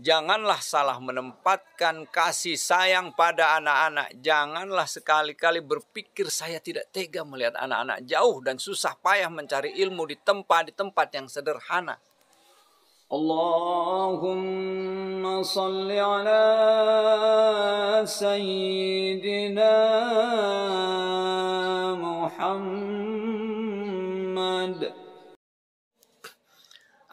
janganlah salah menempatkan kasih sayang pada anak-anak. Janganlah sekali-kali berpikir saya tidak tega melihat anak-anak jauh dan susah payah mencari ilmu di tempat di tempat yang sederhana. Allahumma salli ala sayyidina Muhammad.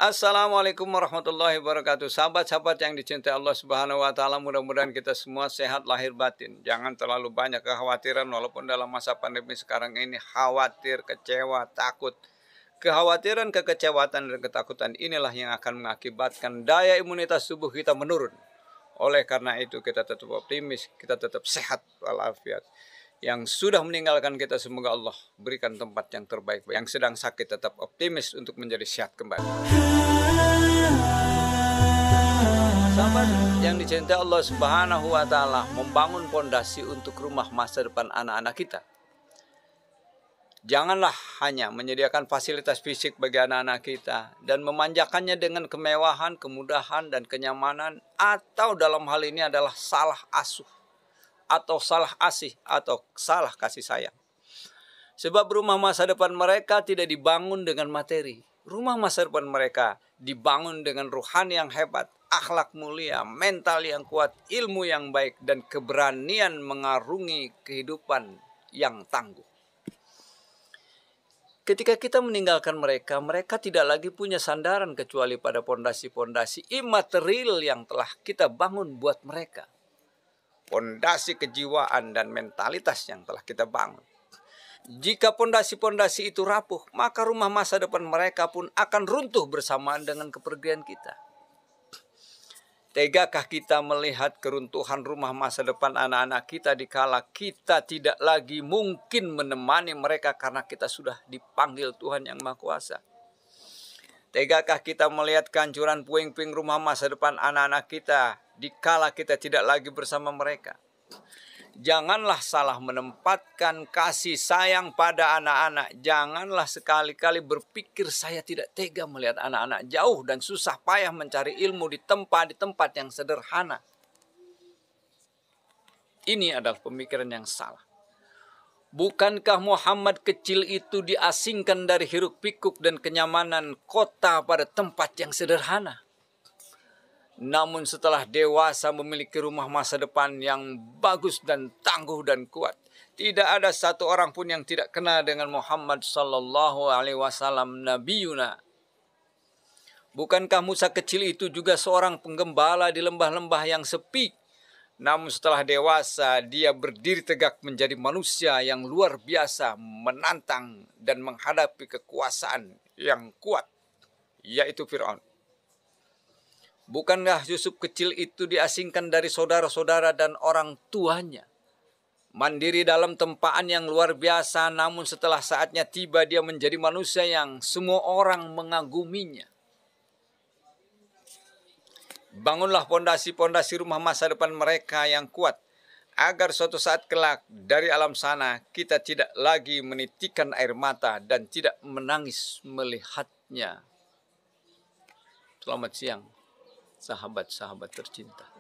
Assalamualaikum warahmatullahi wabarakatuh. Sahabat-sahabat yang dicintai Allah Subhanahu wa taala, mudah-mudahan kita semua sehat lahir batin. Jangan terlalu banyak kekhawatiran walaupun dalam masa pandemi sekarang ini khawatir, kecewa, takut. Kekhawatiran, kekecewaan dan ketakutan inilah yang akan mengakibatkan daya imunitas tubuh kita menurun. Oleh karena itu kita tetap optimis, kita tetap sehat walafiat yang sudah meninggalkan kita semoga Allah berikan tempat yang terbaik yang sedang sakit tetap optimis untuk menjadi sehat kembali sahabat yang dicintai Allah Subhanahu wa taala membangun pondasi untuk rumah masa depan anak-anak kita janganlah hanya menyediakan fasilitas fisik bagi anak-anak kita dan memanjakannya dengan kemewahan, kemudahan dan kenyamanan atau dalam hal ini adalah salah asuh atau salah asih atau salah kasih sayang. Sebab rumah masa depan mereka tidak dibangun dengan materi. Rumah masa depan mereka dibangun dengan ruhan yang hebat, akhlak mulia, mental yang kuat, ilmu yang baik, dan keberanian mengarungi kehidupan yang tangguh. Ketika kita meninggalkan mereka, mereka tidak lagi punya sandaran kecuali pada pondasi-pondasi imaterial yang telah kita bangun buat mereka pondasi kejiwaan dan mentalitas yang telah kita bangun. Jika pondasi-pondasi itu rapuh, maka rumah masa depan mereka pun akan runtuh bersamaan dengan kepergian kita. Tegakah kita melihat keruntuhan rumah masa depan anak-anak kita dikala kita tidak lagi mungkin menemani mereka karena kita sudah dipanggil Tuhan Yang Maha Kuasa? Tegakkah kita melihat kancuran puing-puing rumah masa depan anak-anak kita dikala kita tidak lagi bersama mereka? Janganlah salah menempatkan kasih sayang pada anak-anak. Janganlah sekali-kali berpikir saya tidak tega melihat anak-anak jauh dan susah payah mencari ilmu di tempat di tempat yang sederhana. Ini adalah pemikiran yang salah. Bukankah Muhammad kecil itu diasingkan dari hiruk pikuk dan kenyamanan kota pada tempat yang sederhana? Namun setelah dewasa memiliki rumah masa depan yang bagus dan tangguh dan kuat, tidak ada satu orang pun yang tidak kenal dengan Muhammad sallallahu alaihi wasallam nabiyuna. Bukankah Musa kecil itu juga seorang penggembala di lembah-lembah yang sepi namun setelah dewasa, dia berdiri tegak menjadi manusia yang luar biasa menantang dan menghadapi kekuasaan yang kuat, yaitu Fir'aun. Bukankah Yusuf kecil itu diasingkan dari saudara-saudara dan orang tuanya? Mandiri dalam tempaan yang luar biasa, namun setelah saatnya tiba dia menjadi manusia yang semua orang mengaguminya. Bangunlah pondasi-pondasi rumah masa depan mereka yang kuat, agar suatu saat kelak dari alam sana kita tidak lagi menitikan air mata dan tidak menangis melihatnya. Selamat siang, sahabat-sahabat tercinta.